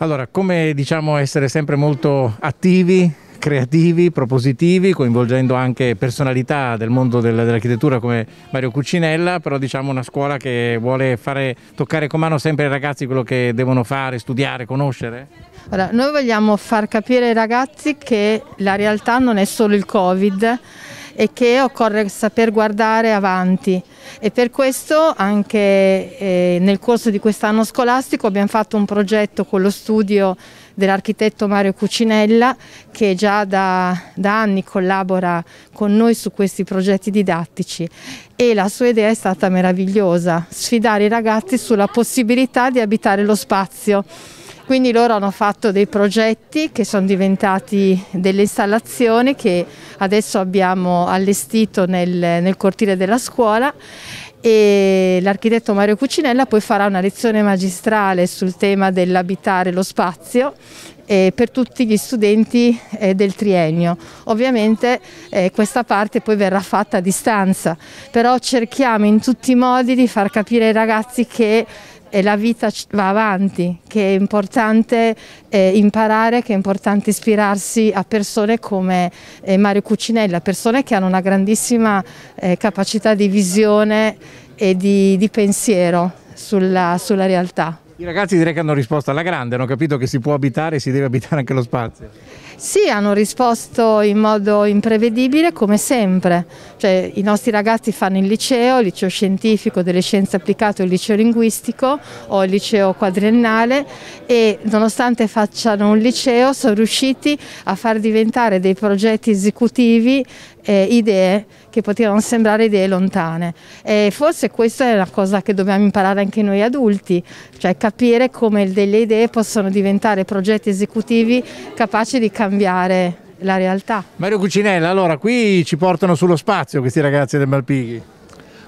Allora, come diciamo essere sempre molto attivi, creativi, propositivi, coinvolgendo anche personalità del mondo dell'architettura come Mario Cucinella, però diciamo una scuola che vuole fare, toccare con mano sempre ai ragazzi quello che devono fare, studiare, conoscere? Allora, noi vogliamo far capire ai ragazzi che la realtà non è solo il Covid, e che occorre saper guardare avanti e per questo anche eh, nel corso di quest'anno scolastico abbiamo fatto un progetto con lo studio dell'architetto Mario Cucinella che già da, da, anni collabora con noi su questi progetti didattici e la sua idea è stata meravigliosa, sfidare i ragazzi sulla possibilità di abitare lo spazio. Quindi loro hanno fatto dei progetti che sono diventati delle installazioni che adesso abbiamo allestito nel, nel cortile della scuola e l'architetto Mario Cucinella poi farà una lezione magistrale sul tema dell'abitare lo spazio eh, per tutti gli studenti eh, del triennio. Ovviamente eh, questa parte poi verrà fatta a distanza, però cerchiamo in tutti i modi di far capire ai ragazzi che e la vita va avanti, che è importante eh, imparare, che è importante ispirarsi a persone come eh, Mario Cucinella, persone che hanno una grandissima eh, capacità di visione e di, di pensiero sulla, sulla realtà. I ragazzi direi che hanno risposto alla grande, hanno capito che si può abitare e si deve abitare anche lo spazio. Sì, hanno risposto in modo imprevedibile come sempre, cioè, i nostri ragazzi fanno il liceo, il liceo scientifico delle scienze applicate, il liceo linguistico o il liceo quadriennale e nonostante facciano un liceo sono riusciti a far diventare dei progetti esecutivi eh, idee che potevano sembrare idee lontane. E forse questa è una cosa che dobbiamo imparare anche noi adulti, cioè capire come delle idee possono diventare progetti esecutivi capaci di cambiare cambiare la realtà. Mario Cucinella, allora qui ci portano sullo spazio questi ragazzi del Malpighi.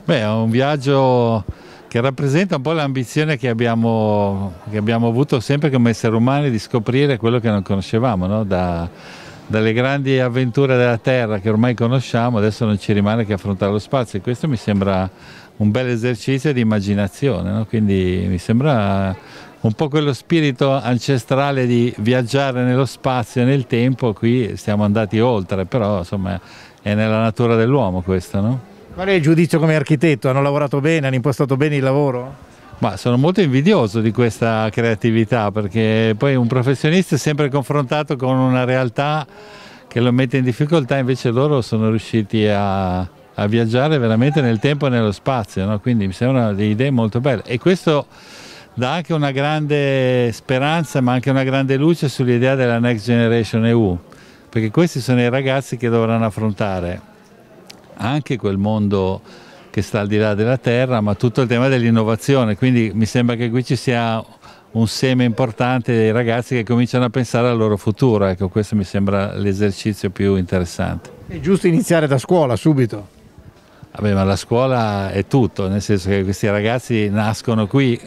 Beh, è un viaggio che rappresenta un po' l'ambizione che, che abbiamo, avuto sempre come esseri umani di scoprire quello che non conoscevamo, no? da, dalle grandi avventure della Terra che ormai conosciamo, adesso non ci rimane che affrontare lo spazio e questo mi sembra un bel esercizio di immaginazione, no? quindi mi sembra un po' quello spirito ancestrale di viaggiare nello spazio e nel tempo, qui siamo andati oltre, però insomma è nella natura dell'uomo questo, no? Qual è il giudizio come architetto? Hanno lavorato bene, hanno impostato bene il lavoro? Ma sono molto invidioso di questa creatività perché poi un professionista è sempre confrontato con una realtà che lo mette in difficoltà, invece loro sono riusciti a, a viaggiare veramente nel tempo e nello spazio, no? quindi mi sembrano delle idee molto belle. E questo dà anche una grande speranza ma anche una grande luce sull'idea della Next Generation EU, perché questi sono i ragazzi che dovranno affrontare anche quel mondo che sta al di là della terra, ma tutto il tema dell'innovazione, quindi mi sembra che qui ci sia un seme importante dei ragazzi che cominciano a pensare al loro futuro, ecco questo mi sembra l'esercizio più interessante. È giusto iniziare da scuola subito? Vabbè, ma la scuola è tutto, nel senso che questi ragazzi nascono qui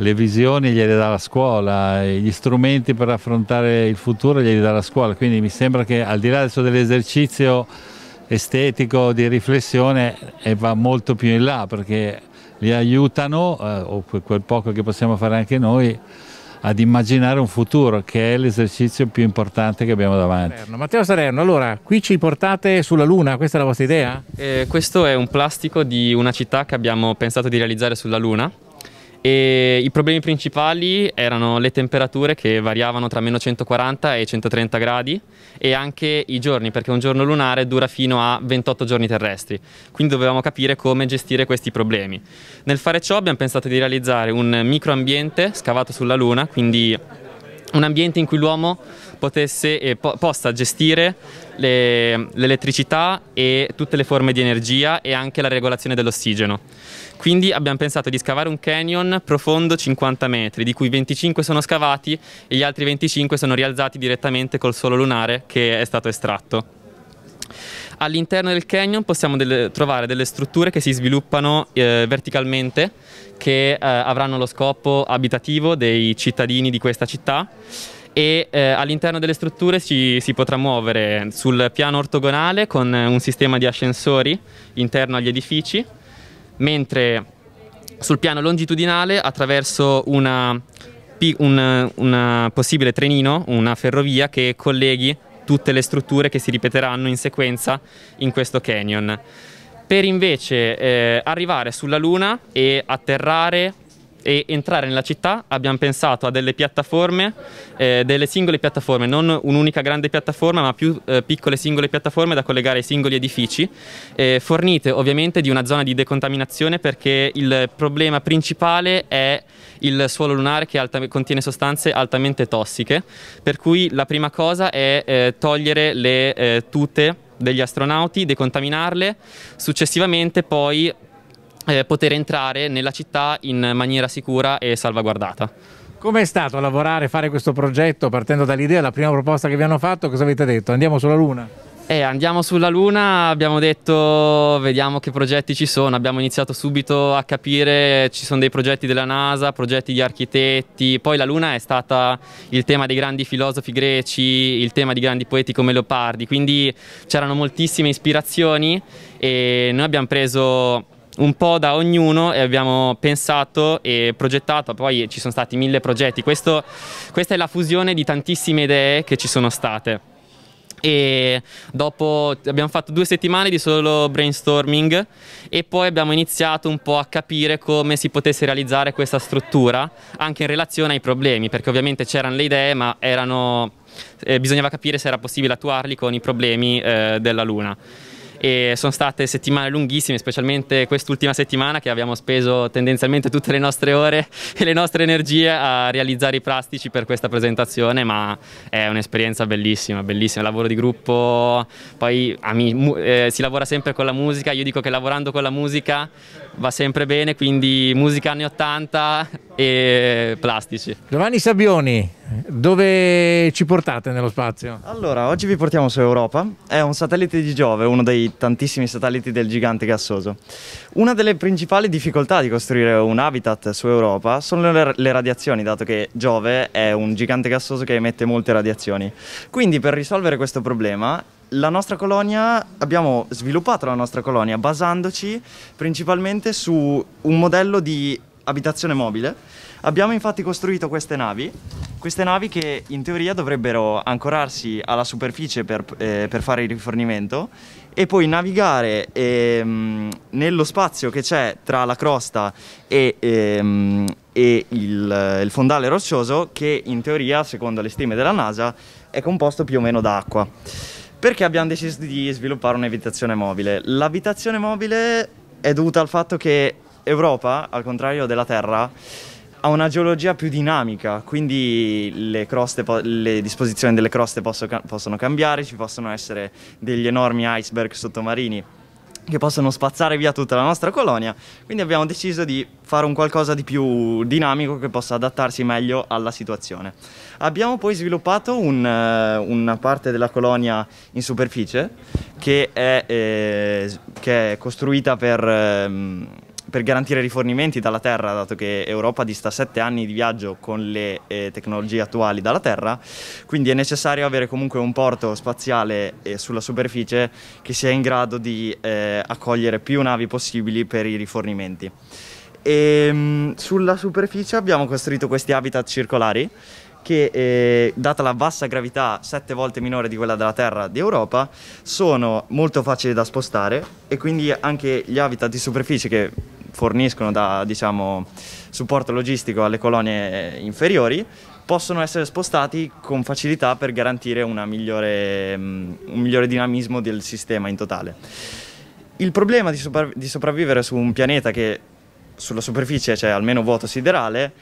le visioni gliele dà la scuola, gli strumenti per affrontare il futuro glieli dà la scuola, quindi mi sembra che al di là adesso dell'esercizio estetico di riflessione eh, va molto più in là perché li aiutano, eh, o quel poco che possiamo fare anche noi, ad immaginare un futuro che è l'esercizio più importante che abbiamo davanti. Matteo Salerno, allora qui ci portate sulla Luna, questa è la vostra idea? Eh, questo è un plastico di una città che abbiamo pensato di realizzare sulla Luna e i problemi principali erano le temperature che variavano tra meno 140 e 130 gradi e anche i giorni perché un giorno lunare dura fino a 28 giorni terrestri quindi dovevamo capire come gestire questi problemi nel fare ciò abbiamo pensato di realizzare un microambiente scavato sulla luna quindi un ambiente in cui l'uomo potesse eh, po- possa gestire le, l'elettricità e tutte le forme di energia e anche la regolazione dell'ossigeno. Quindi abbiamo pensato di scavare un canyon profondo 50 metri, di cui 25 sono scavati e gli altri 25 sono rialzati direttamente col suolo lunare che è stato estratto. All'interno del canyon possiamo delle, trovare delle strutture che si sviluppano eh, verticalmente, che eh, avranno lo scopo abitativo dei cittadini di questa città e eh, all'interno delle strutture si, si, potrà muovere sul piano ortogonale con eh, un sistema di ascensori interno agli edifici, mentre sul piano longitudinale attraverso una, un una possibile trenino, una ferrovia che colleghi tutte le strutture che si ripeteranno in sequenza in questo canyon per invece eh, arrivare sulla Luna e atterrare e entrare nella città abbiamo pensato a delle piattaforme, eh, delle singole piattaforme, non un'unica grande piattaforma ma più eh, piccole singole piattaforme da collegare ai singoli edifici, eh, fornite ovviamente di una zona di decontaminazione perché il problema principale è il suolo lunare che alta, contiene sostanze altamente tossiche, per cui la prima cosa è eh, togliere le eh, tute degli astronauti, decontaminarle, successivamente poi eh, poter entrare nella città in maniera sicura e salvaguardata. Com'è stato lavorare, fare questo progetto partendo dall'idea, la prima proposta che vi hanno fatto, cosa avete detto? Andiamo sulla Luna? Eh, andiamo sulla Luna, abbiamo detto vediamo che progetti ci sono, abbiamo iniziato subito a capire, ci sono dei progetti della NASA, progetti di architetti, poi la Luna è stata il tema dei grandi filosofi greci, il tema di grandi poeti come Leopardi, quindi c'erano moltissime ispirazioni e noi abbiamo preso un po' da ognuno e abbiamo pensato e progettato, poi ci sono stati mille progetti, Questo, questa è la fusione di tantissime idee che ci sono state. E dopo abbiamo fatto due settimane di solo brainstorming e poi abbiamo iniziato un po' a capire come si potesse realizzare questa struttura anche in relazione ai problemi, perché ovviamente c'erano le idee ma erano, eh, bisognava capire se era possibile attuarli con i problemi eh, della Luna e sono state settimane lunghissime, specialmente quest'ultima settimana che abbiamo speso tendenzialmente tutte le nostre ore e le nostre energie a realizzare i plastici per questa presentazione, ma è un'esperienza bellissima, bellissima, lavoro di gruppo, poi eh, si lavora sempre con la musica, io dico che lavorando con la musica va sempre bene, quindi musica anni 80 e plastici. Giovanni Sabbioni, dove ci portate nello spazio? Allora, oggi vi portiamo su Europa, è un satellite di Giove, uno dei tantissimi satelliti del gigante gassoso. Una delle principali difficoltà di costruire un habitat su Europa sono le, le radiazioni, dato che Giove è un gigante gassoso che emette molte radiazioni. Quindi per risolvere questo problema la nostra colonia, abbiamo sviluppato la nostra colonia basandoci principalmente su un modello di abitazione mobile. Abbiamo infatti costruito queste navi, queste navi che in teoria dovrebbero ancorarsi alla superficie per, eh, per fare il rifornimento e poi navigare ehm, nello spazio che c'è tra la crosta e, ehm, e il, eh, il fondale roccioso che in teoria, secondo le stime della NASA, è composto più o meno da acqua. Perché abbiamo deciso di sviluppare un'abitazione mobile? L'abitazione mobile è dovuta al fatto che Europa, al contrario della Terra, ha una geologia più dinamica, quindi le, croste, le disposizioni delle croste possono, possono cambiare, ci possono essere degli enormi iceberg sottomarini che possono spazzare via tutta la nostra colonia, quindi abbiamo deciso di fare un qualcosa di più dinamico che possa adattarsi meglio alla situazione. Abbiamo poi sviluppato un, eh, una parte della colonia in superficie che è, eh, che è costruita per... Eh, per garantire rifornimenti dalla Terra, dato che Europa dista sette anni di viaggio con le eh, tecnologie attuali dalla Terra, quindi è necessario avere comunque un porto spaziale eh, sulla superficie che sia in grado di eh, accogliere più navi possibili per i rifornimenti. E, ehm, mh, sulla superficie abbiamo costruito questi habitat circolari che eh, data la bassa gravità sette volte minore di quella della Terra di Europa sono molto facili da spostare e quindi anche gli habitat di superficie che forniscono da diciamo, supporto logistico alle colonie inferiori possono essere spostati con facilità per garantire migliore, mm, un migliore dinamismo del sistema in totale. Il problema di, sopravvi di sopravvivere su un pianeta che sulla superficie c'è cioè almeno vuoto siderale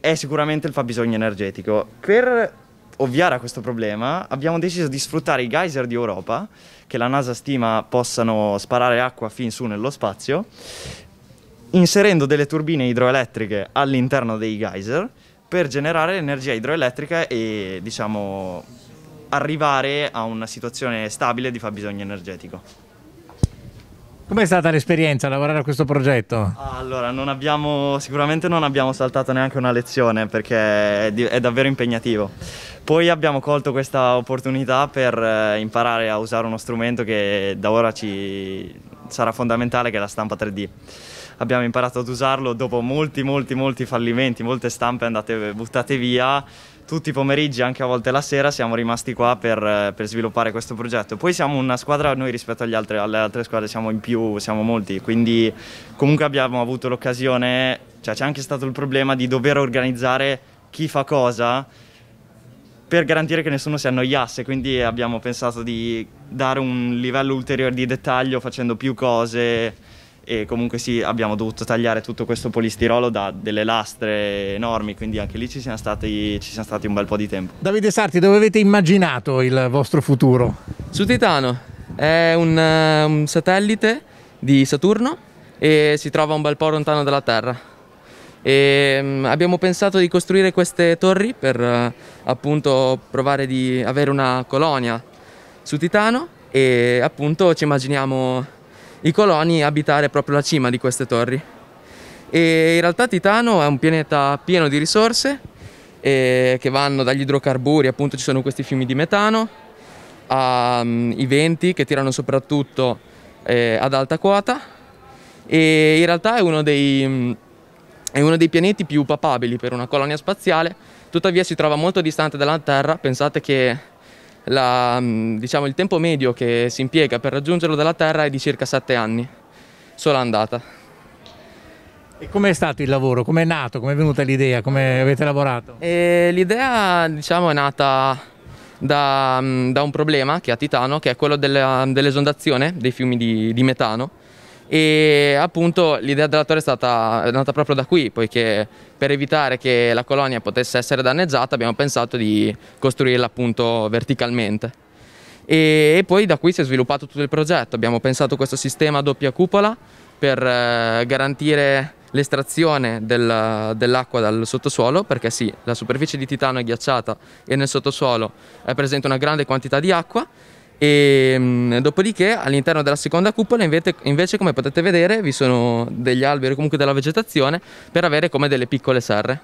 è sicuramente il fabbisogno energetico. Per ovviare a questo problema abbiamo deciso di sfruttare i geyser di Europa, che la NASA stima possano sparare acqua fin su nello spazio, inserendo delle turbine idroelettriche all'interno dei geyser per generare energia idroelettrica e diciamo arrivare a una situazione stabile di fabbisogno energetico. Com'è stata l'esperienza a lavorare a questo progetto? Allora, non abbiamo, sicuramente non abbiamo saltato neanche una lezione perché è, di, è davvero impegnativo. Poi abbiamo colto questa opportunità per eh, imparare a usare uno strumento che da ora ci sarà fondamentale che è la stampa 3D abbiamo imparato ad usarlo dopo molti, molti, molti fallimenti, molte stampe andate buttate via. Tutti i pomeriggi, anche a volte la sera, siamo rimasti qua per, eh, per sviluppare questo progetto. Poi siamo una squadra, noi rispetto altri, alle altre squadre siamo in più, siamo molti, quindi comunque abbiamo avuto l'occasione, cioè c'è anche stato il problema di dover organizzare chi fa cosa per garantire che nessuno si annoiasse, quindi abbiamo pensato di dare un livello ulteriore di dettaglio facendo più cose e comunque sì abbiamo dovuto tagliare tutto questo polistirolo da delle lastre enormi quindi anche lì ci siamo stati, ci siamo stati un bel po' di tempo. Davide Sarti dove avete immaginato il vostro futuro? Su Titano è un, eh, un satellite di Saturno e si trova un bel po' lontano dalla Terra. E mm, abbiamo pensato di costruire queste torri per eh, appunto provare di avere una colonia su Titano e appunto ci immaginiamo i coloni abitare proprio la cima di queste torri. E in realtà Titano è un pianeta pieno di risorse eh, che vanno dagli idrocarburi, appunto ci sono questi fiumi di metano, ai venti che tirano soprattutto eh, ad alta quota e in realtà è uno, dei, è uno dei pianeti più papabili per una colonia spaziale, tuttavia si trova molto distante dalla Terra, pensate che la, mm, diciamo, il tempo medio che si impiega per raggiungerlo dalla Terra è di circa 7 anni, sola andata. E com'è stato il lavoro? Com'è nato? Com'è venuta l'idea? Come avete lavorato? l'idea diciamo, è nata da, mm, da, un problema che ha Titano, che è quello dell'esondazione dei fiumi di, di metano e appunto l'idea della torre è, stata, è nata proprio da qui poiché per evitare che la colonia potesse essere danneggiata abbiamo pensato di costruirla appunto verticalmente e poi da qui si è sviluppato tutto il progetto abbiamo pensato questo sistema a doppia cupola per eh, garantire l'estrazione del, dell'acqua dal sottosuolo perché sì la superficie di titano è ghiacciata e nel sottosuolo è presente una grande quantità di acqua e ehm, mh, dopodiché all'interno della seconda cupola invece, invece, come potete vedere vi sono degli alberi o comunque della vegetazione per avere come delle piccole serre.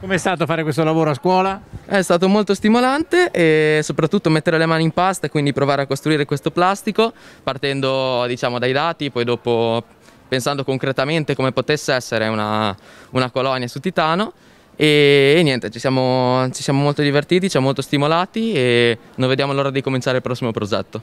come è stato fare questo lavoro a scuola? È stato molto stimolante e soprattutto mettere le mani in pasta e quindi provare a costruire questo plastico partendo diciamo, dai dati, poi dopo pensando concretamente come potesse essere una, una colonia su Titano e, e niente, ci siamo, ci siamo molto divertiti, ci siamo molto stimolati e non vediamo l'ora di cominciare il prossimo progetto.